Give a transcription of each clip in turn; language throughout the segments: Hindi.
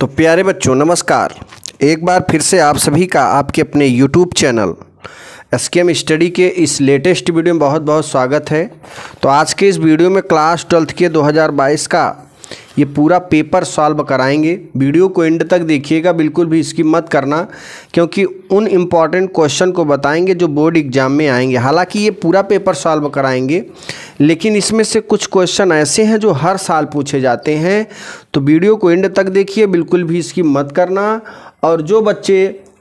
तो प्यारे बच्चों नमस्कार एक बार फिर से आप सभी का आपके अपने YouTube channel S K M study के इस लेटेस्ट वीडियो में बहुत बहुत स्वागत है तो आज के इस वीडियो में क्लास ट्वेल्थ के 2022 का ये पूरा पेपर सॉल्व कराएंगे वीडियो को एंड तक देखिएगा बिल्कुल भी इसकी मत करना क्योंकि उन इम्पॉर्टेंट क्वेश्चन को बताएंगे जो बोर्ड एग्जाम में आएंगे हालांकि ये पूरा पेपर सॉल्व कराएंगे लेकिन इसमें से कुछ क्वेश्चन ऐसे हैं जो हर साल पूछे जाते हैं तो वीडियो को एंड तक देखिए बिल्कुल भी इसकी मत करना और जो बच्चे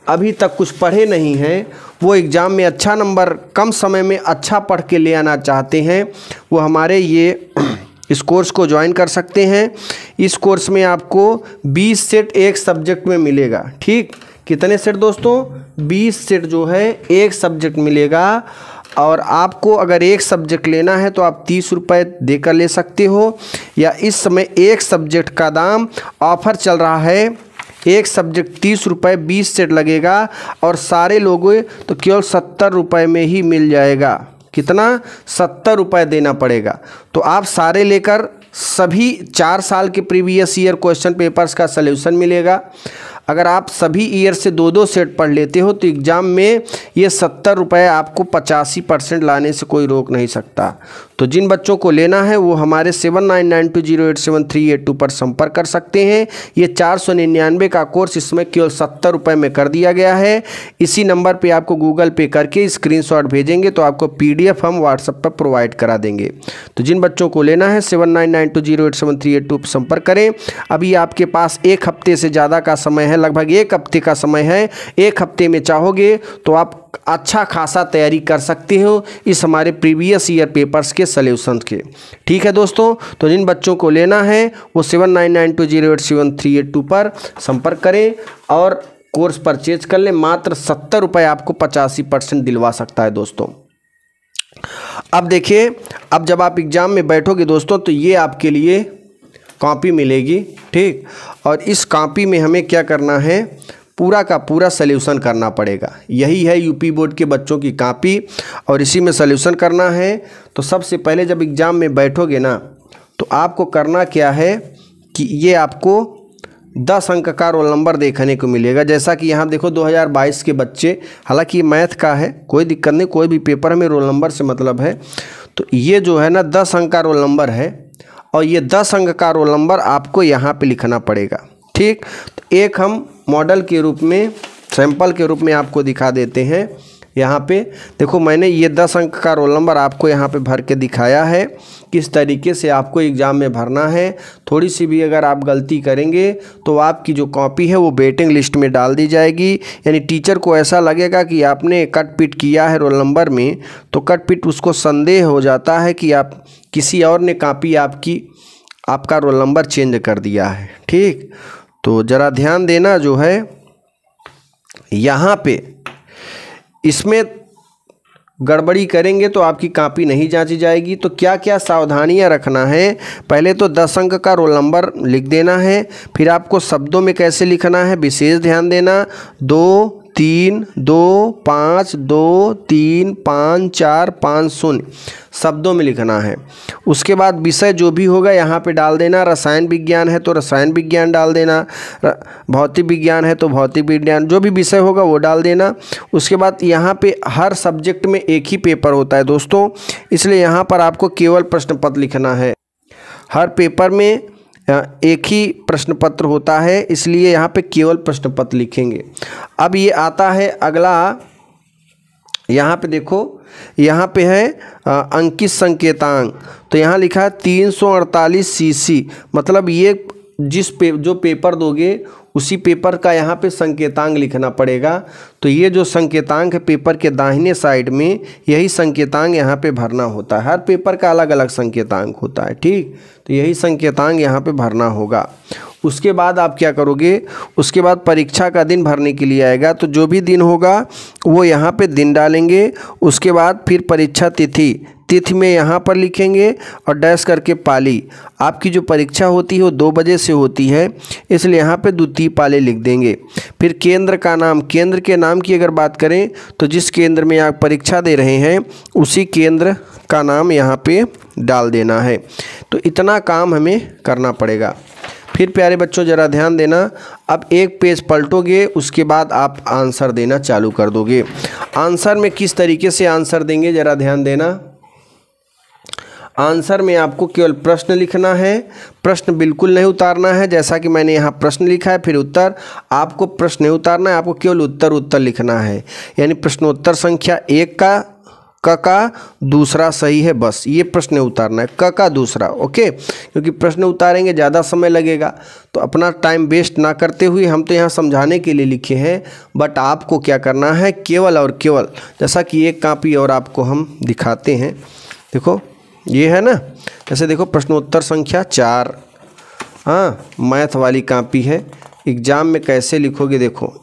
अभी तक कुछ पढ़े नहीं हैं वो एग्ज़ाम में अच्छा नंबर कम समय में अच्छा पढ़ के ले आना चाहते हैं वो हमारे ये इस कोर्स को ज्वाइन कर सकते हैं इस कोर्स में आपको 20 सेट एक सब्जेक्ट में मिलेगा ठीक कितने सेट दोस्तों 20 सेट जो है एक सब्जेक्ट मिलेगा और आपको अगर एक सब्जेक्ट लेना है तो आप तीस रुपये देकर ले सकते हो या इस समय एक सब्जेक्ट का दाम ऑफर चल रहा है एक सब्जेक्ट तीस रुपये बीस सेट लगेगा और सारे लोगों तो केवल सत्तर रुपये में ही मिल जाएगा कितना सत्तर रुपये देना पड़ेगा तो आप सारे लेकर सभी चार साल के प्रीवियस ईयर क्वेश्चन पेपर्स का सल्यूशन मिलेगा अगर आप सभी ईयर से दो दो सेट पढ़ लेते हो तो एग्ज़ाम में ये सत्तर रुपये आपको पचासी परसेंट लाने से कोई रोक नहीं सकता तो जिन बच्चों को लेना है वो हमारे seven nine nine two zero eight seven three eight two पर संपर्क कर सकते हैं ये चार सौ निन्यानवे का कोर्स इसमें केवल सत्तर रुपये में कर दिया गया है इसी नंबर पे आपको गूगल पे करके स्क्रीनशॉट भेजेंगे तो आपको पीडीएफ हम व्हाट्सएप पर प्रोवाइड करा देंगे तो जिन बच्चों को लेना है seven nine nine two zero eight seven three eight two पर संपर्क करें अभी आपके पास एक हफ्ते से ज़्यादा का समय है लगभग एक हफ्ते का समय है एक हफ्ते में चाहोगे तो आप अच्छा खासा तैयारी कर सकते हो इस हमारे प्रीवियस ईयर पेपर्स के सल्यूशन के ठीक है दोस्तों तो जिन बच्चों को लेना है वो seven nine nine two zero eight seven three eight two पर संपर्क करें और कोर्स परचेज कर लें मात्र सत्तर रुपये आपको पचासी परसेंट दिलवा सकता है दोस्तों अब देखिए अब जब आप एग्ज़ाम में बैठोगे दोस्तों तो ये आपके लिए कॉपी मिलेगी ठीक और इस कॉपी में हमें क्या करना है पूरा का पूरा सल्यूशन करना पड़ेगा यही है यूपी बोर्ड के बच्चों की कापी और इसी में सल्यूशन करना है तो सबसे पहले जब एग्ज़ाम में बैठोगे ना तो आपको करना क्या है कि ये आपको दस अंक का रोल नंबर देखने को मिलेगा जैसा कि यहाँ देखो 2022 के बच्चे हालांकि मैथ का है कोई दिक्कत नहीं कोई भी पेपर में रोल नंबर से मतलब है तो ये जो है ना दस अंक का रोल नंबर है और ये दस अंक का रोल नंबर आपको यहाँ पे लिखना पड़ेगा ठीक तो एक हम मॉडल के रूप में सैंपल के रूप में आपको दिखा देते हैं यहाँ पे देखो मैंने ये दस अंक का रोल नंबर आपको यहाँ पे भर के दिखाया है किस तरीके से आपको एग्ज़ाम में भरना है थोड़ी सी भी अगर आप गलती करेंगे तो आपकी जो कॉपी है वो वेटिंग लिस्ट में डाल दी जाएगी यानी टीचर को ऐसा लगेगा कि आपने कट पिट किया है रोल नंबर में तो कट पिट उसको संदेह हो जाता है कि आप किसी और ने कापी आपकी आपका रोल नंबर चेंज कर दिया है ठीक तो ज़रा ध्यान देना जो है यहाँ पे इसमें गड़बड़ी करेंगे तो आपकी कापी नहीं जांची जाएगी तो क्या क्या सावधानियां रखना है पहले तो दस अंक का रोल नंबर लिख देना है फिर आपको शब्दों में कैसे लिखना है विशेष ध्यान देना दो तीन दो पाँच दो तीन पाँच चार पाँच शून्य शब्दों में लिखना है उसके बाद विषय जो भी होगा यहाँ पे डाल देना रसायन विज्ञान है तो रसायन विज्ञान डाल देना भौतिक विज्ञान है तो भौतिक विज्ञान जो भी विषय होगा वो डाल देना उसके बाद यहाँ पे हर सब्जेक्ट में एक ही पेपर होता है दोस्तों इसलिए यहाँ पर आपको केवल प्रश्न पत्र लिखना है हर पेपर में एक ही प्रश्न पत्र होता है इसलिए यहाँ पे केवल प्रश्न पत्र लिखेंगे अब ये आता है अगला यहाँ पे देखो यहाँ पे है अंकित संकेतांक तो यहाँ लिखा है तीन सौ अड़तालीस सी मतलब ये जिस पे जो पेपर दोगे उसी पेपर का यहाँ पे संकेतांक लिखना पड़ेगा तो ये जो संकेतांक पेपर के दाहिने साइड में यही संकेतांक यहाँ पे भरना होता है हर पेपर का अलग अलग संकेतांक होता है ठीक तो यही संकेतांक यहाँ पे भरना होगा उसके बाद आप क्या करोगे उसके बाद परीक्षा का दिन भरने के लिए आएगा तो जो भी दिन होगा वो यहाँ पे दिन डालेंगे उसके बाद फिर परीक्षा तिथि तिथि में यहाँ पर लिखेंगे और डैश करके पाली आपकी जो परीक्षा होती है वो दो बजे से होती है इसलिए यहाँ पे द्वितीय पाली लिख देंगे फिर केंद्र का नाम केंद्र के नाम की अगर बात करें तो जिस केंद्र में आप परीक्षा दे रहे हैं उसी केंद्र का नाम यहाँ पे डाल देना है तो इतना काम हमें करना पड़ेगा फिर प्यारे बच्चों ज़रा ध्यान देना अब एक पेज पलटोगे उसके बाद आप आंसर देना चालू कर दोगे आंसर में किस तरीके से आंसर देंगे ज़रा ध्यान देना आंसर में आपको केवल प्रश्न लिखना है प्रश्न बिल्कुल नहीं उतारना है जैसा कि मैंने यहाँ प्रश्न लिखा है फिर उत्तर आपको प्रश्न नहीं उतारना है आपको केवल उत्तर उत्तर लिखना है यानी प्रश्नोत्तर संख्या एक का क का दूसरा सही है बस ये प्रश्न उतारना है क का दूसरा ओके क्योंकि प्रश्न उतारेंगे ज़्यादा समय लगेगा तो अपना टाइम वेस्ट ना करते हुए हम तो यहाँ समझाने के लिए लिखे हैं बट आपको क्या करना है केवल और केवल जैसा कि एक कापी और आपको हम दिखाते हैं देखो ये है ना जैसे देखो प्रश्नोत्तर संख्या चार हाँ मैथ वाली कापी है एग्ज़ाम में कैसे लिखोगे देखो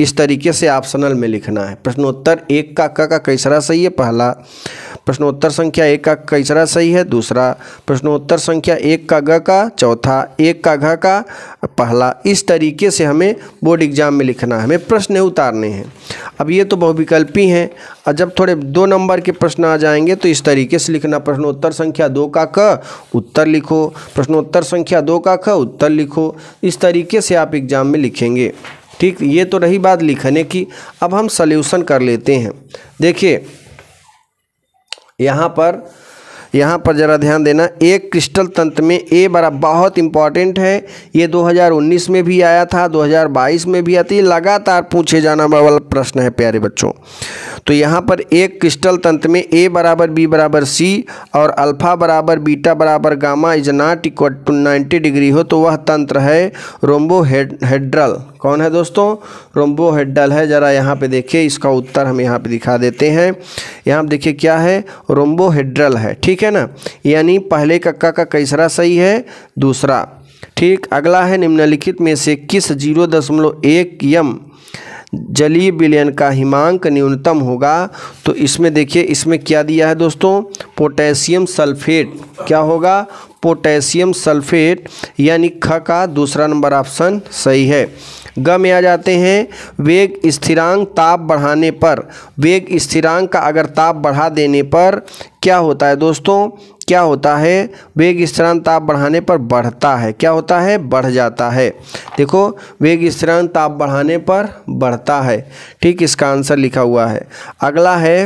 इस तरीके से ऑप्शनल में लिखना है प्रश्नोत्तर एक का क का कैसरा सही है पहला प्रश्नोत्तर संख्या एक का तीसरा सही है दूसरा प्रश्नोत्तर संख्या एक का ग का चौथा एक का घ का पहला इस तरीके से हमें बोर्ड एग्जाम में लिखना है हमें प्रश्न उतारने हैं अब ये तो बहुविकल्पी हैं और जब थोड़े दो नंबर के प्रश्न आ जाएंगे तो इस तरीके से लिखना प्रश्नोत्तर संख्या दो का क उत्तर लिखो प्रश्नोत्तर संख्या दो का ख उत्तर लिखो इस तरीके से आप एग्जाम में लिखेंगे ठीक ये तो रही बात लिखने की अब हम सल्यूशन कर लेते हैं देखिए यहाँ पर यहाँ पर ज़रा ध्यान देना एक क्रिस्टल तंत्र में ए बड़ा बहुत इंपॉर्टेंट है ये 2019 में भी आया था 2022 में भी आती है लगातार पूछे जाना वाला प्रश्न है प्यारे बच्चों तो यहाँ पर एक क्रिस्टल तंत्र में ए बराबर बी बराबर सी और अल्फ़ा बराबर बीटा बराबर gamma is not equal to ninety degree हो तो वह तंत्र है रोम्बो हेड्रल कौन है दोस्तों रोम्बो हेड्रल है ज़रा यहाँ पे देखिए इसका उत्तर हम यहाँ पे दिखा देते हैं यहाँ देखिए क्या है रोम्बो हेड्रल है ठीक है ना यानी पहले कक्का का कैसरा सही है दूसरा ठीक अगला है निम्नलिखित में से किस जीरो दशमलव एक यम जलीय विलयन का हिमांक न्यूनतम होगा तो इसमें देखिए इसमें क्या दिया है दोस्तों पोटेशियम सल्फेट क्या होगा पोटेशियम सल्फेट यानी ख का दूसरा नंबर ऑप्शन सही है ग में आ जाते हैं वेग स्थिरांक ताप बढ़ाने पर वेग स्थिरांक का अगर ताप बढ़ा देने पर क्या होता है दोस्तों क्या होता है वेग स्थिरांग ताप बढ़ाने पर बढ़ता है क्या होता है बढ़ जाता है देखो वेग स्थिरांग ताप बढ़ाने पर बढ़ता है ठीक इसका आंसर लिखा हुआ है अगला है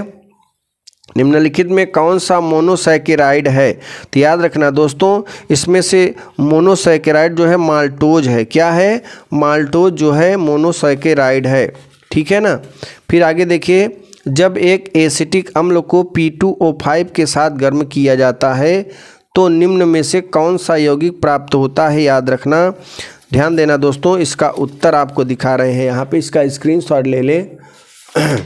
निम्नलिखित में कौन सा मोनोसैकेराइड है तो याद रखना दोस्तों इसमें से मोनोसैकेराइड जो है माल्टोज है क्या है माल्टोज जो है मोनोसैकेराइड है ठीक है ना फिर आगे देखिए जब एक एसिटिक अम्ल को P2O5 के साथ गर्म किया जाता है तो निम्न में से कौन सा यौगिक प्राप्त होता है याद रखना ध्यान देना दोस्तों इसका उत्तर आपको दिखा रहे हैं यहाँ पे इसका स्क्रीनशॉट ले लें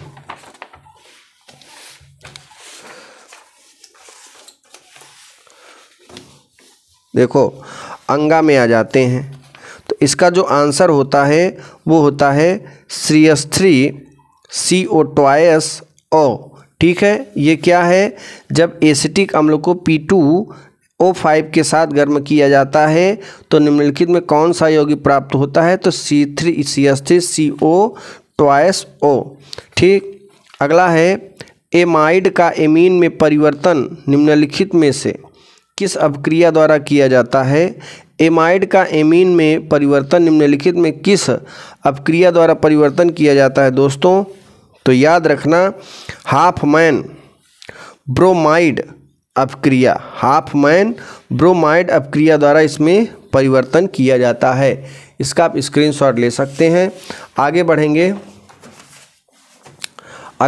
देखो अंगा में आ जाते हैं तो इसका जो आंसर होता है वो होता है श्रीयस्त्री सी ओ ट्वाइस ओ ठीक है ये क्या है जब एसिटिक अम्ल को पी टू ओ फाइव के साथ गर्म किया जाता है तो निम्नलिखित में कौन सा यौगिक प्राप्त होता है तो C three C S three C O twice O ठीक अगला है एमाइड का एमीन में परिवर्तन निम्नलिखित में से किस अभिक्रिया द्वारा किया जाता है एमाइड का एमीन में परिवर्तन निम्नलिखित में किस अभिक्रिया द्वारा परिवर्तन किया जाता है दोस्तों तो याद रखना हाफ मैन ब्रोमाइड अपक्रिया हाफ मैन ब्रोमाइड अपक्रिया द्वारा इसमें परिवर्तन किया जाता है इसका आप स्क्रीनशॉट ले सकते हैं आगे बढ़ेंगे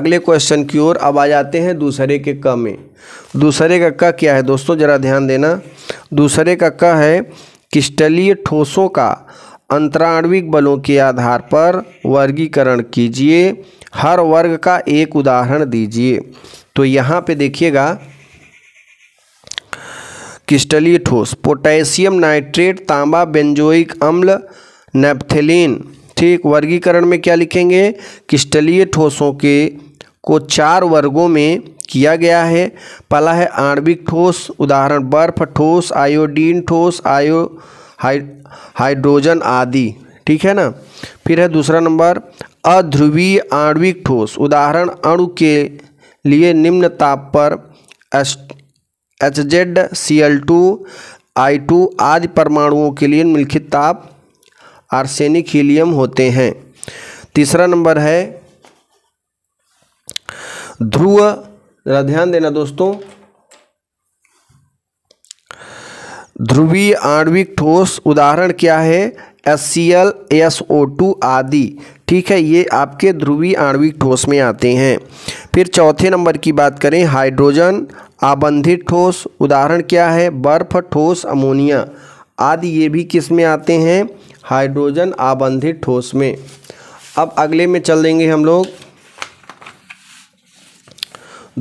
अगले क्वेश्चन की ओर अब आ जाते हैं दूसरे के क में दूसरे का क क्या है दोस्तों ज़रा ध्यान देना दूसरे का क है क्रिस्टलीय ठोसों का अंतराणविक बलों के आधार पर वर्गीकरण कीजिए हर वर्ग का एक उदाहरण दीजिए तो यहाँ पे देखिएगा किस्टलीय ठोस पोटेशियम नाइट्रेट तांबा बेंजोइक अम्ल नेपथेलिन ठीक वर्गीकरण में क्या लिखेंगे क्रिस्टलीय ठोसों के को चार वर्गों में किया गया है पहला है आणविक ठोस उदाहरण बर्फ ठोस आयोडीन ठोस आयो हाइड्रोजन आदि ठीक है ना फिर है दूसरा नंबर अध्रुवीय आणविक ठोस उदाहरण अणु के लिए निम्न ताप पर H Z C L two I two आदि परमाणुओं के लिए निम्नलिखित ताप आर्सेनिक हीलियम होते हैं तीसरा नंबर है ध्रुव ध्यान देना दोस्तों ध्रुवीय आणविक ठोस उदाहरण क्या है S C L S O two आदि ठीक है ये आपके ध्रुवीय आणविक ठोस में आते हैं फिर चौथे नंबर की बात करें हाइड्रोजन आबंधित ठोस उदाहरण क्या है बर्फ ठोस अमोनिया आदि ये भी किस में आते हैं हाइड्रोजन आबंधित ठोस में अब अगले में चल देंगे हम लोग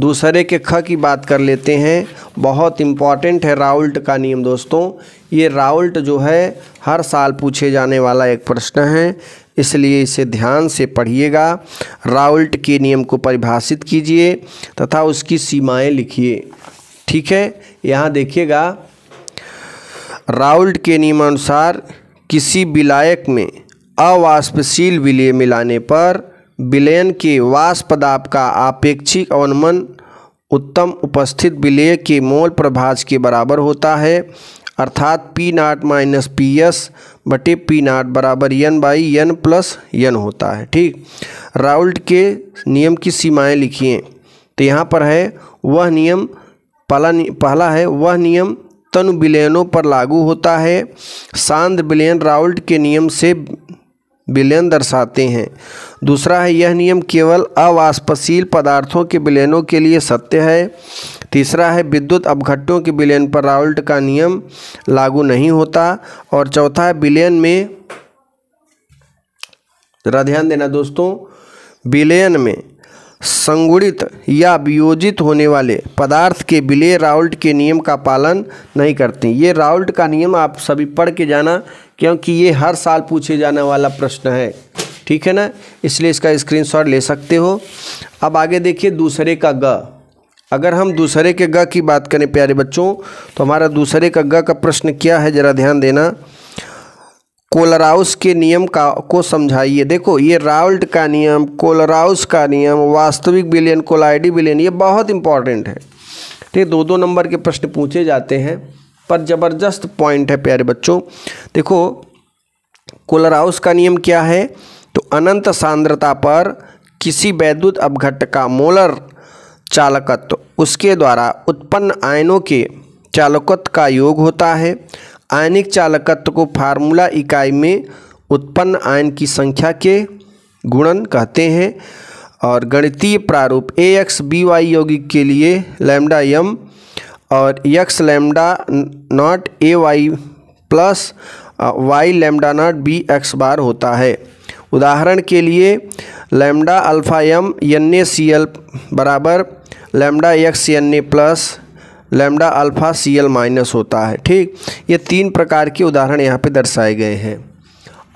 दूसरे के ख की बात कर लेते हैं बहुत इम्पॉर्टेंट है राउल्ट का नियम दोस्तों ये राउल्ट जो है हर साल पूछे जाने वाला एक प्रश्न है इसलिए इसे ध्यान से पढ़िएगा राउल्ट के नियम को परिभाषित कीजिए तथा उसकी सीमाएं लिखिए ठीक है यहाँ देखिएगा राउल्ट के नियमानुसार किसी विलायक में अवाष्पशील विलय मिलाने पर विलयन के वाष्पदाप का आपेक्षिक अवनमन उत्तम उपस्थित विलेय के मोल प्रभाज के बराबर होता है अर्थात P naught minus P S बटे पी नाट बराबर यन बाई यन प्लस यन होता है ठीक राउल्ट के नियम की सीमाएं लिखिए तो यहाँ पर है वह नियम पहला पहला है वह नियम तनु विलयनों पर लागू होता है सांद्र विलयन राउल्ट के नियम से विलयन दर्शाते हैं दूसरा है यह नियम केवल अवाष्पशील पदार्थों के विलयनों के लिए सत्य है तीसरा है विद्युत अवघट्टों के विलयन पर राउल्ट का नियम लागू नहीं होता और चौथा है विलयन में जरा ध्यान देना दोस्तों विलयन में संगुणित या वियोजित होने वाले पदार्थ के विलय राउल्ट के नियम का पालन नहीं करते ये राउल्ट का नियम आप सभी पढ़ के जाना क्योंकि ये हर साल पूछे जाने वाला प्रश्न है ठीक है ना इसलिए इसका स्क्रीनशॉट ले सकते हो अब आगे देखिए दूसरे का ग अगर हम दूसरे के ग की बात करें प्यारे बच्चों तो हमारा दूसरे का ग का प्रश्न क्या है ज़रा ध्यान देना कोलराउस के नियम का को समझाइए देखो ये राउल्ट का नियम कोलराउस का नियम वास्तविक बिलियन कोलाइडी बिलियन ये बहुत इंपॉर्टेंट है ठीक दो दो नंबर के प्रश्न पूछे जाते हैं पर ज़बरदस्त पॉइंट है प्यारे बच्चों देखो कोलराउस का नियम क्या है तो अनंत सांद्रता पर किसी वैद्युत अपघट का मोलर चालकत्व उसके द्वारा उत्पन्न आयनों के चालकत्व का योग होता है आयनिक चालकत्व को फार्मूला इकाई में उत्पन्न आयन की संख्या के गुणन कहते हैं और गणितीय प्रारूप ए एक्स बी वाई यौगिक के लिए लैम्डा यम और X lambda naught A Y plus Y lambda naught B X बार होता है उदाहरण के लिए lambda alpha M N A C L बराबर lambda X N A plus lambda alpha C L minus होता है ठीक ये तीन प्रकार के उदाहरण यहाँ पे दर्शाए गए हैं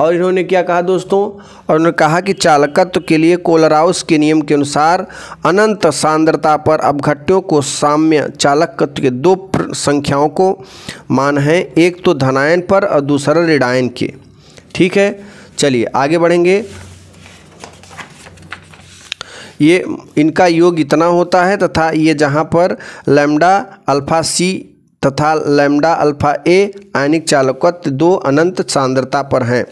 और इन्होंने क्या कहा दोस्तों और उन्होंने कहा कि चालकत्व के लिए कोलराउस के नियम के अनुसार अनंत सांद्रता पर अपघट्यों को साम्य चालकत्व के दो संख्याओं को मान हैं एक तो धनायन पर और दूसरा ऋणायन के ठीक है चलिए आगे बढ़ेंगे ये इनका योग इतना होता है तथा ये जहाँ पर लैम्डा अल्फ़ा सी तथा लैम्डा अल्फ़ा ए आयनिक चालकत्व दो अनंत सांद्रता पर हैं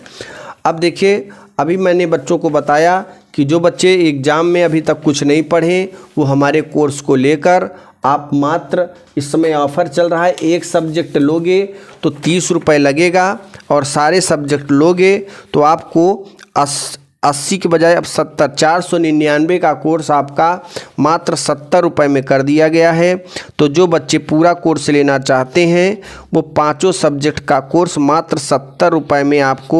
अब देखिए अभी मैंने बच्चों को बताया कि जो बच्चे एग्ज़ाम में अभी तक कुछ नहीं पढ़े वो हमारे कोर्स को लेकर आप मात्र इस समय ऑफ़र चल रहा है एक सब्जेक्ट लोगे तो तीस रुपये लगेगा और सारे सब्जेक्ट लोगे तो आपको अस अस्सी के बजाय अब सत्तर चार सौ निन्यानवे का कोर्स आपका मात्र सत्तर रुपये में कर दिया गया है तो जो बच्चे पूरा कोर्स लेना चाहते हैं वो पांचों सब्जेक्ट का कोर्स मात्र सत्तर रुपये में आपको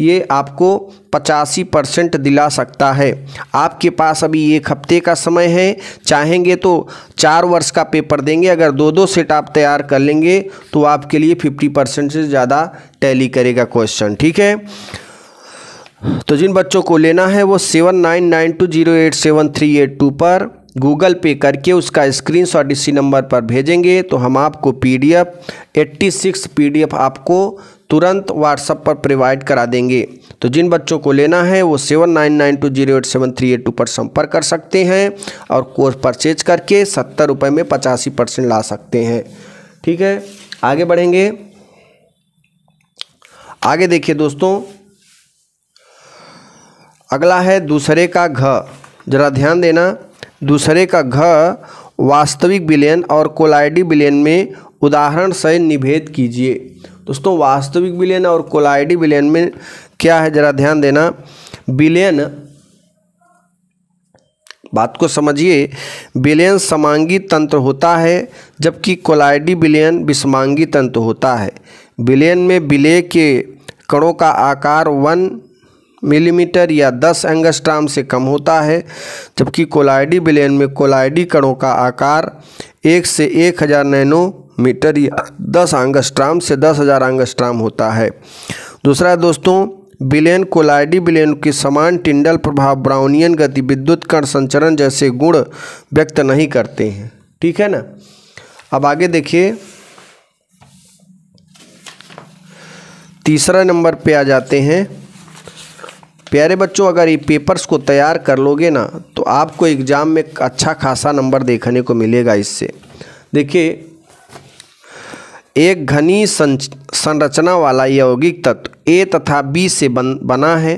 ये आपको पचासी परसेंट दिला सकता है आपके पास अभी एक हफ्ते का समय है चाहेंगे तो चार वर्ष का पेपर देंगे अगर दो दो सेट आप तैयार कर लेंगे तो आपके लिए फिफ्टी परसेंट से ज़्यादा टैली करेगा क्वेश्चन ठीक है तो जिन बच्चों को लेना है वो seven nine nine two zero eight seven three eight two पर गूगल पे करके उसका स्क्रीन शॉट इसी नंबर पर भेजेंगे तो हम आपको पीडीएफ 86 पीडीएफ आपको तुरंत व्हाट्सअप पर प्रोवाइड करा देंगे तो जिन बच्चों को लेना है वो seven nine nine two zero eight seven three eight two पर संपर्क कर सकते हैं और कोर्स परचेज करके सत्तर रुपये में पचासी परसेंट ला सकते हैं ठीक है आगे बढ़ेंगे आगे देखिए दोस्तों अगला है दूसरे का घ जरा ध्यान देना दूसरे का घ वास्तविक विलयन और कोलाइडी विलयन में उदाहरण से निभेद कीजिए दोस्तों वास्तविक विलयन और कोलाइडी विलयन में क्या है जरा ध्यान देना विलयन बात को समझिए विलयन समांगी तंत्र होता है जबकि कोलाइडी विलयन विषमांगी तंत्र होता है विलयन में विलय के कणों का आकार वन मिलीमीटर या 10 एंगस्ट्राम से कम होता है जबकि कोलाइडी बिलेन में कोलाइडी कणों का आकार एक से एक हज़ार नैनोमीटर या 10 एंगस्ट्राम से दस हज़ार एंगस्ट्राम होता है दूसरा दोस्तों बिलेन कोलाइडी बिलेन के समान टिंडल प्रभाव ब्राउनियन गति विद्युत कण संचरण जैसे गुण व्यक्त नहीं करते हैं ठीक है ना अब आगे देखिए तीसरा नंबर पे आ जाते हैं प्यारे बच्चों अगर ये पेपर्स को तैयार कर लोगे ना तो आपको एग्ज़ाम में अच्छा खासा नंबर देखने को मिलेगा इससे देखिए एक घनी संरचना वाला यौगिक तत्व ए तथा बी से बन बना है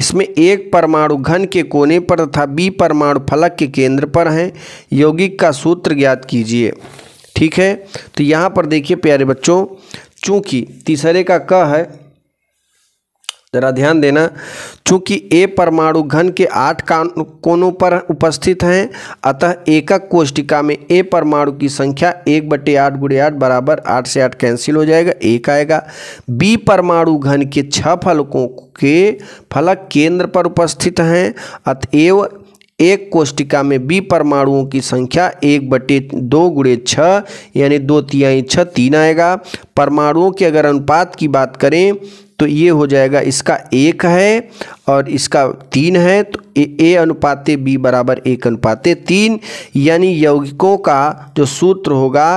इसमें एक परमाणु घन के कोने पर तथा बी परमाणु फलक के केंद्र पर हैं यौगिक का सूत्र ज्ञात कीजिए ठीक है तो यहाँ पर देखिए प्यारे बच्चों चूँकि तीसरे का क है जरा ध्यान देना चूंकि ए परमाणु घन के आठ कोनों पर उपस्थित हैं अतः एकक कोष्टिका में ए परमाणु की संख्या एक बटे आठ गुड़े आठ बराबर आठ से आठ कैंसिल हो जाएगा एक आएगा बी परमाणु घन के छह फलकों के फलक केंद्र पर उपस्थित हैं अतएव एक कोष्टिका में बी परमाणुओं की संख्या एक बटे दो गुड़े छः यानी दो तिहाई छः तीन आएगा परमाणुओं के अगर अनुपात की बात करें तो ये हो जाएगा इसका एक है और इसका तीन है तो ए अनुपाते बी बराबर एक अनुपाते तीन यानी यौगिकों का जो सूत्र होगा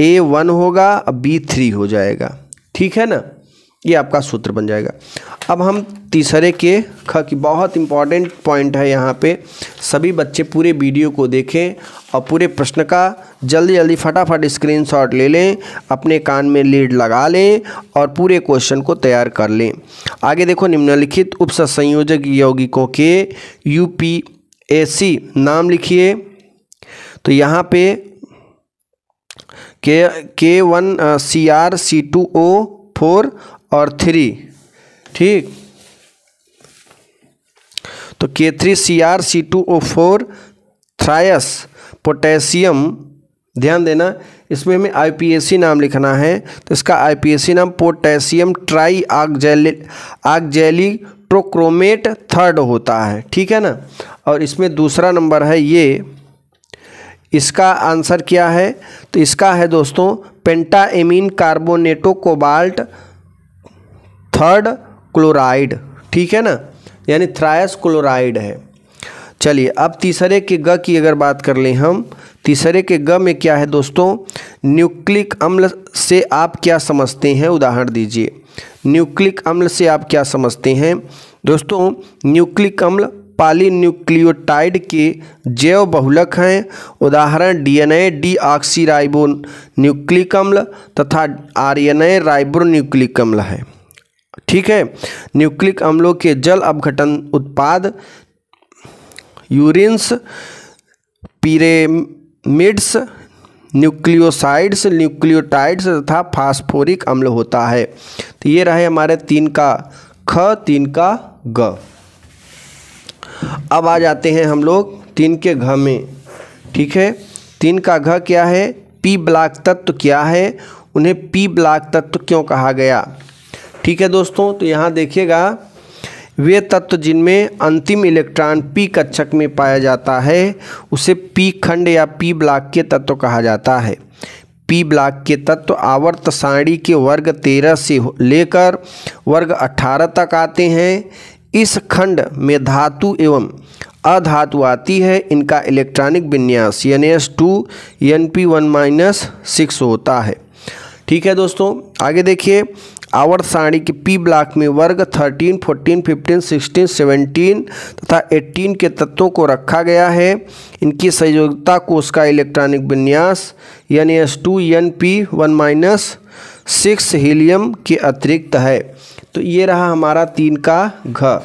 ए वन होगा बी थ्री हो जाएगा ठीक है ना ये आपका सूत्र बन जाएगा अब हम तीसरे के ख की बहुत इंपॉर्टेंट पॉइंट है यहाँ पे सभी बच्चे पूरे वीडियो को देखें और पूरे प्रश्न का जल्दी जल्दी फटाफट स्क्रीनशॉट ले लें अपने कान में लीड लगा लें और पूरे क्वेश्चन को तैयार कर लें आगे देखो निम्नलिखित उप संयोजक यौगिकों के यू पी ए सी नाम लिखिए तो यहाँ पे के K one C R C two O four और थ्री ठीक तो K three C R C two O four thrice potassium ध्यान देना इसमें हमें आईपीएसी नाम लिखना है तो इसका आईपीएसी नाम पोटेशियम ट्राई आगजेली आगजेली ट्रोक्रोमेट थर्ड होता है ठीक है ना और इसमें दूसरा नंबर है ये इसका आंसर क्या है तो इसका है दोस्तों pentaammine carbonato cobalt third chloride ठीक है ना यानी थ्रायस क्लोराइड है चलिए अब तीसरे के ग की अगर बात कर लें हम तीसरे के ग में क्या है दोस्तों न्यूक्लिक अम्ल से आप क्या समझते हैं उदाहरण दीजिए न्यूक्लिक अम्ल से आप क्या समझते हैं दोस्तों न्यूक्लिक अम्ल न्यूक्लियोटाइड के जैव बहुलक हैं उदाहरण डीएनए ऑक्सीराइबो न्यूक्लिक अम्ल तथा आर एन राइबो न्यूक्लिक अम्ल है ठीक है न्यूक्लिक अम्लों के जल अपघटन उत्पाद यूरिन्स पिरेमिड्स न्यूक्लियोसाइड्स न्यूक्लियोटाइड्स तथा फास्फोरिक अम्ल होता है तो ये रहे हमारे तीन का ख तीन का ग अब आ जाते हैं हम लोग तीन के घ में ठीक है तीन का घ क्या है पी ब्लाक तत्व क्या है उन्हें पी ब्लाक तत्व क्यों कहा गया ठीक है दोस्तों तो यहाँ देखिएगा वे तत्व जिनमें अंतिम इलेक्ट्रॉन पी कक्षक में पाया जाता है उसे पी खंड या पी ब्लॉक के तत्व कहा जाता है पी ब्लॉक के तत्व आवर्त सारणी के वर्ग तेरह से लेकर वर्ग अठारह तक आते हैं इस खंड में धातु एवं अधातु आती है इनका इलेक्ट्रॉनिक विन्यास N S two N P one minus six होता है ठीक है दोस्तों आगे देखिए आवर्त सारणी के पी ब्लॉक में वर्ग 13, 14, 15, 16, 17 तथा 18 के तत्वों को रखा गया है इनकी संयोगिता को उसका इलेक्ट्रॉनिक विन्यास यानी S two N P one minus six helium के अतिरिक्त है तो ये रहा हमारा तीन का घ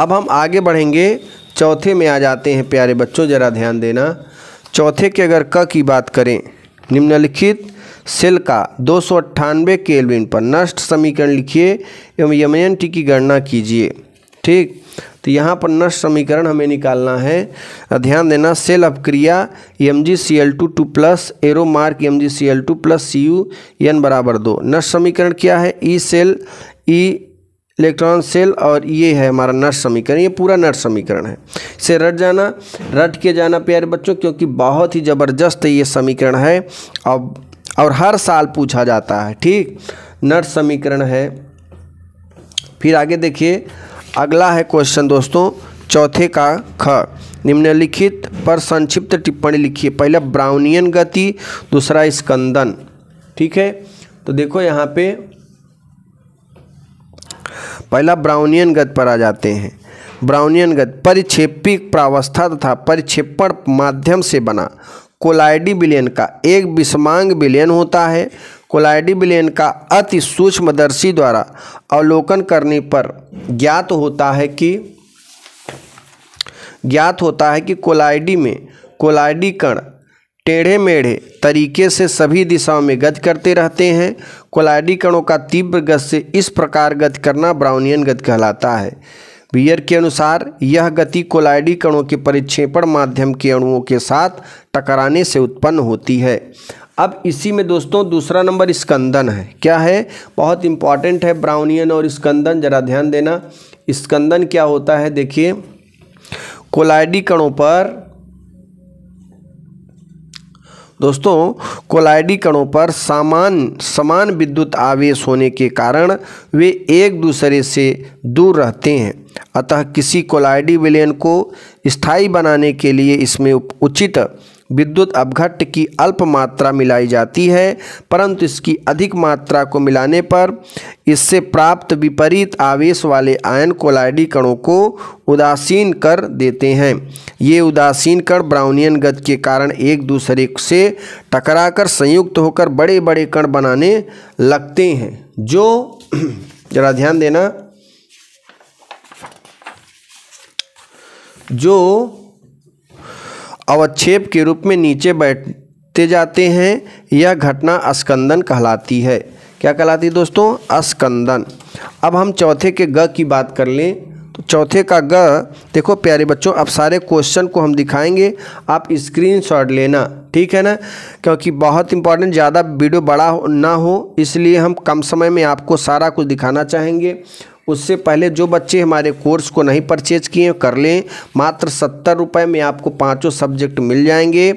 अब हम आगे बढ़ेंगे चौथे में आ जाते हैं प्यारे बच्चों ज़रा ध्यान देना चौथे के अगर क की बात करें निम्नलिखित सेल का दो सौ अट्ठानवे पर नष्ट समीकरण लिखिए एवं यम एन टी की गणना कीजिए ठीक तो यहाँ पर नष्ट समीकरण हमें निकालना है ध्यान देना सेल अपक्रिया M G C L two two plus arrow mark M G C L two plus C U N बराबर दो नष्ट समीकरण क्या है E e cell E e electron cell और ये है हमारा नष्ट समीकरण ये पूरा नष्ट समीकरण है इसे रट जाना रट के जाना प्यारे बच्चों क्योंकि बहुत ही ज़बरदस्त ये समीकरण है अब और हर साल पूछा जाता है ठीक नर्स समीकरण है फिर आगे देखिए अगला है क्वेश्चन दोस्तों चौथे का ख निम्नलिखित पर संक्षिप्त टिप्पणी लिखिए पहला ब्राउनियन गति दूसरा स्कंदन ठीक है तो देखो यहाँ पे पहला ब्राउनियन गति पर आ जाते हैं ब्राउनियन गति परिक्षेपी प्रावस्था तथा परिक्षेपण माध्यम से बना कोलाइडी विलयन का एक विषमांग विलयन होता है कोलाइडी विलयन का अति सूक्ष्मदर्शी द्वारा अवलोकन करने पर ज्ञात होता है कि ज्ञात होता है कि कोलाइडी में कोलाइडी कण टेढ़े मेढ़े तरीके से सभी दिशाओं में गति करते रहते हैं कोलाइडी कणों का तीव्र गति से इस प्रकार गति करना ब्राउनियन गति कहलाता है बियर के अनुसार यह गति कोलाइडी कणों के परिक्षेपण माध्यम के अणुओं के साथ टकराने से उत्पन्न होती है अब इसी में दोस्तों दूसरा नंबर स्कंदन है क्या है बहुत इंपॉर्टेंट है ब्राउनियन और स्कंदन ज़रा ध्यान देना स्कंदन क्या होता है देखिए कोलाइडी कणों पर दोस्तों कोलाइडी कणों पर सामान समान विद्युत आवेश होने के कारण वे एक दूसरे से दूर रहते हैं अतः किसी कोलाइडी विलयन को स्थायी बनाने के लिए इसमें उचित विद्युत अपघट्ट की अल्प मात्रा मिलाई जाती है परंतु इसकी अधिक मात्रा को मिलाने पर इससे प्राप्त विपरीत आवेश वाले आयन कोलाइडी कणों को उदासीन कर देते हैं ये उदासीन कण ब्राउनियन गति के कारण एक दूसरे से टकराकर संयुक्त होकर बड़े बड़े कण बनाने लगते हैं जो ज़रा ध्यान देना जो अवक्षेप के रूप में नीचे बैठते जाते हैं यह घटना अस्कंदन कहलाती है क्या कहलाती है दोस्तों अस्कंदन अब हम चौथे के ग की बात कर लें तो चौथे का ग देखो प्यारे बच्चों अब सारे क्वेश्चन को हम दिखाएंगे आप स्क्रीन शॉट लेना ठीक है ना क्योंकि बहुत इंपॉर्टेंट ज़्यादा वीडियो बड़ा ना हो इसलिए हम कम समय में आपको सारा कुछ दिखाना चाहेंगे उससे पहले जो बच्चे हमारे कोर्स को नहीं परचेज किए कर लें मात्र सत्तर रुपये में आपको पाँचों सब्जेक्ट मिल जाएंगे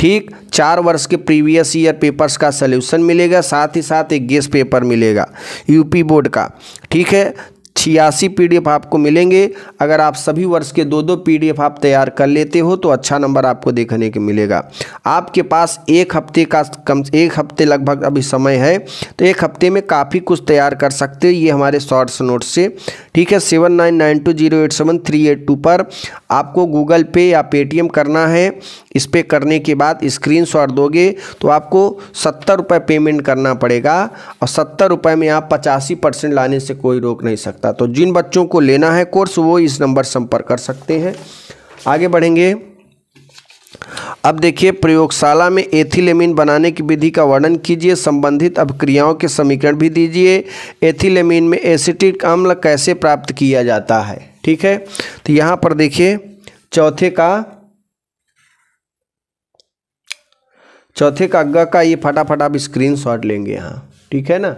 ठीक चार वर्ष के प्रीवियस ईयर पेपर्स का सल्यूशन मिलेगा साथ ही साथ एक गेस पेपर मिलेगा यूपी बोर्ड का ठीक है छियासी पी आपको मिलेंगे अगर आप सभी वर्ष के दो दो पी आप तैयार कर लेते हो तो अच्छा नंबर आपको देखने के मिलेगा आपके पास एक हफ्ते का कम एक हफ्ते लगभग अभी समय है तो एक हफ्ते में काफ़ी कुछ तैयार कर सकते हो ये हमारे शॉर्ट्स नोट से ठीक है seven nine nine two zero eight seven three eight two पर आपको गूगल पे या पेटीएम करना है इस पर करने के बाद स्क्रीन शॉट दोगे तो आपको सत्तर रुपये पेमेंट करना पड़ेगा और सत्तर रुपये में आप पचासी परसेंट लाने से कोई रोक नहीं सकता था तो जिन बच्चों को लेना है कोर्स वो इस नंबर संपर्क कर सकते हैं आगे बढ़ेंगे अब देखिए प्रयोगशाला में एथिलेमिन बनाने की विधि का वर्णन कीजिए संबंधित अभिक्रियाओं के समीकरण भी दीजिए एथिलेमिन में एसिटिक अम्ल कैसे प्राप्त किया जाता है ठीक है तो यहाँ पर देखिए चौथे का चौथे का ग का ये फटाफट आप स्क्रीनशॉट लेंगे यहाँ ठीक है ना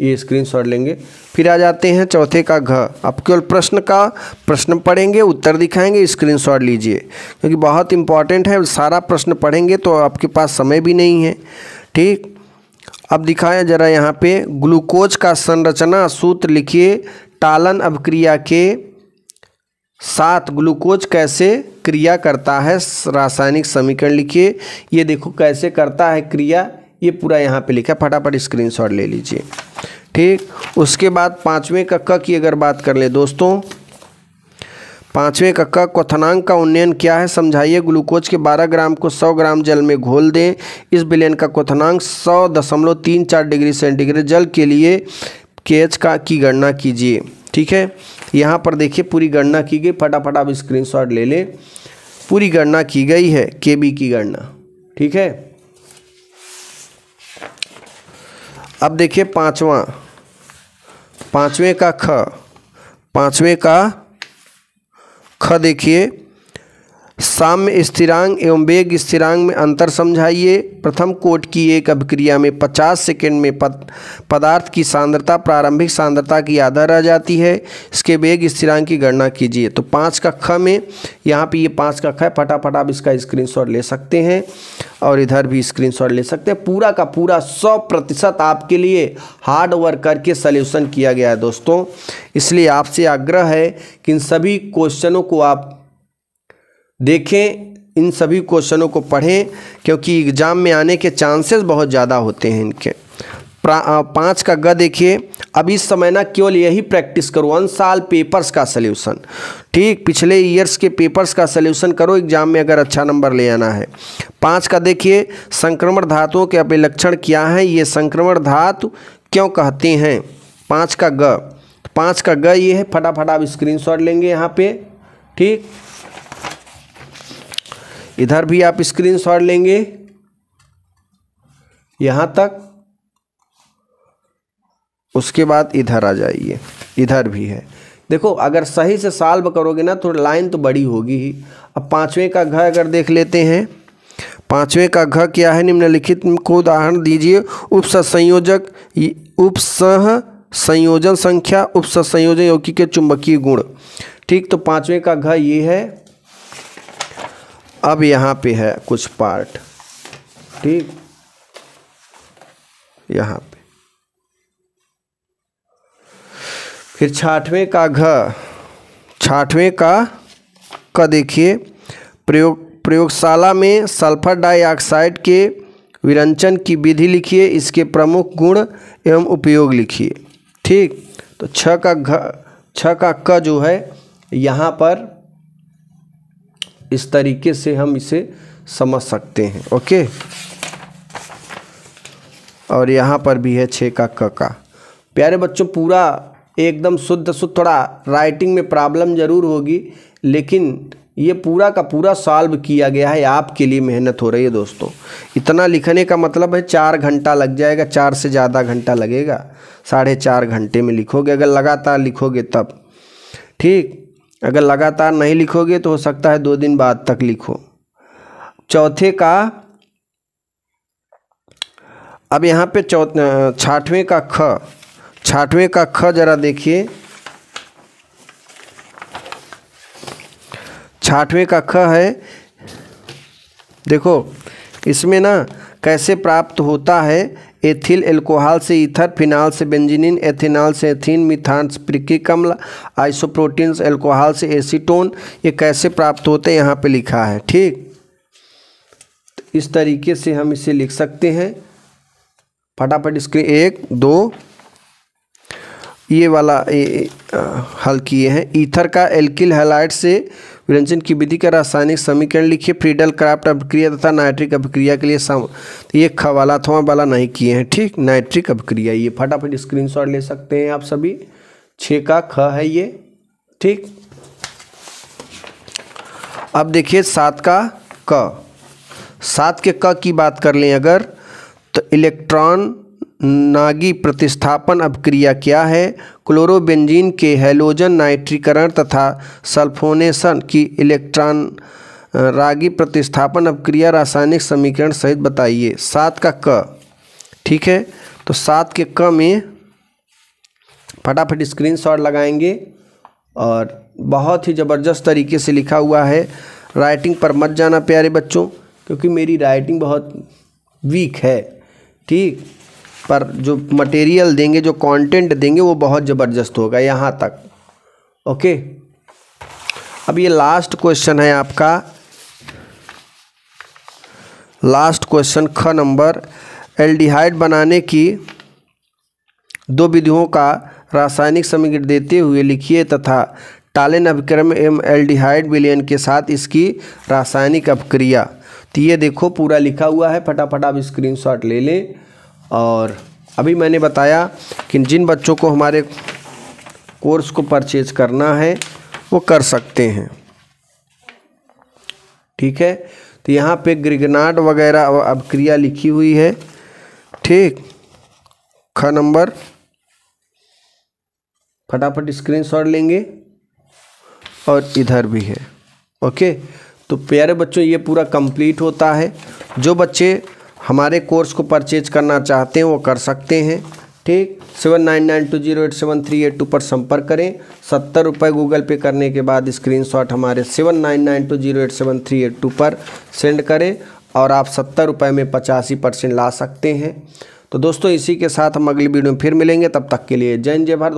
ये स्क्रीनशॉट लेंगे फिर आ जाते हैं चौथे का घ आप केवल प्रश्न का प्रश्न पढ़ेंगे उत्तर दिखाएंगे स्क्रीनशॉट लीजिए क्योंकि बहुत इंपॉर्टेंट है सारा प्रश्न पढ़ेंगे तो आपके पास समय भी नहीं है ठीक अब दिखाया जरा यहाँ पे ग्लूकोज का संरचना सूत्र लिखिए टालन अभिक्रिया के साथ ग्लूकोज कैसे क्रिया करता है रासायनिक समीकरण लिखिए ये देखो कैसे करता है क्रिया ये पूरा यहाँ पे लिखा फटाफट स्क्रीनशॉट ले लीजिए ठीक उसके बाद पाँचवें कक्का की अगर बात कर ले दोस्तों पाँचवें कक्का क्वथनांक का उन्नयन क्या है समझाइए ग्लूकोज के 12 ग्राम को 100 ग्राम जल में घोल दें इस बिलियन का क्वथनांक सौ दशमलव तीन चार डिग्री सेंटीग्रेड जल के लिए के का की गणना कीजिए ठीक है यहाँ पर देखिए पूरी गणना की गई फटाफट आप स्क्रीनशॉट ले लें पूरी गणना की गई है के की गणना ठीक है अब देखिए पांचवा पांचवें का ख पांचवें का ख देखिए साम्य स्थिरांग एवं वेग स्थिरांग में अंतर समझाइए प्रथम कोट की एक अभिक्रिया में 50 सेकंड में पद पदार्थ की सांद्रता प्रारंभिक सांद्रता की आधा रह जाती है इसके वेग स्थिरांग की गणना कीजिए तो पाँच का ख में यहाँ पे ये पाँच का ख है फटाफट आप इसका स्क्रीनशॉट ले सकते हैं और इधर भी स्क्रीनशॉट ले सकते हैं पूरा का पूरा सौ प्रतिशत आपके लिए हार्ड वर्क करके सल्यूशन किया गया है दोस्तों इसलिए आपसे आग्रह है कि इन सभी क्वेश्चनों को आप देखें इन सभी क्वेश्चनों को पढ़ें क्योंकि एग्ज़ाम में आने के चांसेस बहुत ज़्यादा होते हैं इनके पाँच का ग देखिए अब इस समय ना केवल यही प्रैक्टिस करो वन साल पेपर्स का सलूशन ठीक पिछले ईयर्स के पेपर्स का सलूशन करो एग्जाम में अगर अच्छा नंबर ले आना है पाँच का देखिए संक्रमण धातुओं के अभिलक्षण क्या हैं ये संक्रमण धातु क्यों कहते हैं पाँच का ग पाँच का ग ये है फटाफट आप स्क्रीन लेंगे यहाँ पे ठीक इधर भी आप स्क्रीन शॉट लेंगे यहाँ तक उसके बाद इधर आ जाइए इधर भी है देखो अगर सही से साल्व करोगे ना तो लाइन तो बड़ी होगी ही अब पाँचवें का घ अगर देख लेते हैं पाँचवें का घ क्या है निम्नलिखित को उदाहरण दीजिए उपस संयोजक उपसह संयोजन संख्या संयोजन यौगिक के चुंबकीय गुण ठीक तो पाँचवें का घ ये है अब यहाँ पे है कुछ पार्ट ठीक यहाँ पे फिर छाठवें का घ छाठवें का क देखिए प्रयोग प्रयोगशाला में सल्फर डाइऑक्साइड के विरंचन की विधि लिखिए इसके प्रमुख गुण एवं उपयोग लिखिए ठीक तो छ का घ छ का क जो है यहाँ पर इस तरीके से हम इसे समझ सकते हैं ओके और यहाँ पर भी है छः का क का प्यारे बच्चों पूरा एकदम शुद्ध शुद्ध थोड़ा राइटिंग में प्रॉब्लम ज़रूर होगी लेकिन ये पूरा का पूरा सॉल्व किया गया है आपके लिए मेहनत हो रही है दोस्तों इतना लिखने का मतलब है चार घंटा लग जाएगा चार से ज़्यादा घंटा लगेगा साढ़े चार घंटे में लिखोगे अगर लगातार लिखोगे तब ठीक अगर लगातार नहीं लिखोगे तो हो सकता है दो दिन बाद तक लिखो चौथे का अब यहाँ पे चौथ छाठवें का ख छाठवें का ख जरा देखिए छाठवें का ख है देखो इसमें ना कैसे प्राप्त होता है एथिल एल्कोहल से इथर फिनाल से बेंजिनिन एथेनॉल से एथीन मिथान स्प्रिकिक अम्ल आइसोप्रोटीन एल्कोहल से एसीटोन ये कैसे प्राप्त होते हैं यहाँ पे लिखा है ठीक इस तरीके से हम इसे लिख सकते हैं फटाफट इसके एक दो ये वाला ये, हल किए हैं ईथर का एल्किल हेलाइट से विरंजन की विधि का रासायनिक समीकरण लिखिए फ्रीडल क्राफ्ट अभिक्रिया तथा नाइट्रिक अभिक्रिया के लिए सम तो ये खवाला थवा वाला नहीं किए हैं ठीक नाइट्रिक अभिक्रिया ये फटाफट स्क्रीन ले सकते हैं आप सभी छे का ख है ये ठीक अब देखिए सात का क सात के क की बात कर लें अगर तो इलेक्ट्रॉन नागी प्रतिस्थापन अभिक्रिया क्या है क्लोरोबेंजीन के हेलोजन नाइट्रीकरण तथा सल्फोनेशन की इलेक्ट्रॉन रागी प्रतिस्थापन अभिक्रिया रासायनिक समीकरण सहित बताइए सात का क ठीक है तो सात के क में फटाफट स्क्रीन शॉट लगाएंगे और बहुत ही ज़बरदस्त तरीके से लिखा हुआ है राइटिंग पर मत जाना प्यारे बच्चों क्योंकि मेरी राइटिंग बहुत वीक है ठीक पर जो मटेरियल देंगे जो कंटेंट देंगे वो बहुत ज़बरदस्त होगा यहाँ तक ओके अब ये लास्ट क्वेश्चन है आपका लास्ट क्वेश्चन ख नंबर एल्डिहाइड बनाने की दो विधियों का रासायनिक समीकरण देते हुए लिखिए तथा टालेन अभिक्रम एवं एल्डिहाइड विलयन के साथ इसकी रासायनिक अपक्रिया तो ये देखो पूरा लिखा हुआ है फटाफट आप स्क्रीनशॉट ले लें और अभी मैंने बताया कि जिन बच्चों को हमारे कोर्स को परचेज करना है वो कर सकते हैं ठीक है तो यहाँ पे ग्रिगनाड वगैरह अब क्रिया लिखी हुई है ठीक ख नंबर फटाफट स्क्रीनशॉट लेंगे और इधर भी है ओके तो प्यारे बच्चों ये पूरा कंप्लीट होता है जो बच्चे हमारे कोर्स को परचेज करना चाहते हैं वो कर सकते हैं ठीक seven nine nine two zero eight seven three eight two पर संपर्क करें सत्तर रुपये गूगल पे करने के बाद स्क्रीनशॉट हमारे seven nine nine two zero eight seven three eight two पर सेंड करें और आप सत्तर रुपये में पचासी परसेंट ला सकते हैं तो दोस्तों इसी के साथ हम अगली वीडियो में फिर मिलेंगे तब तक के लिए जय जय भारत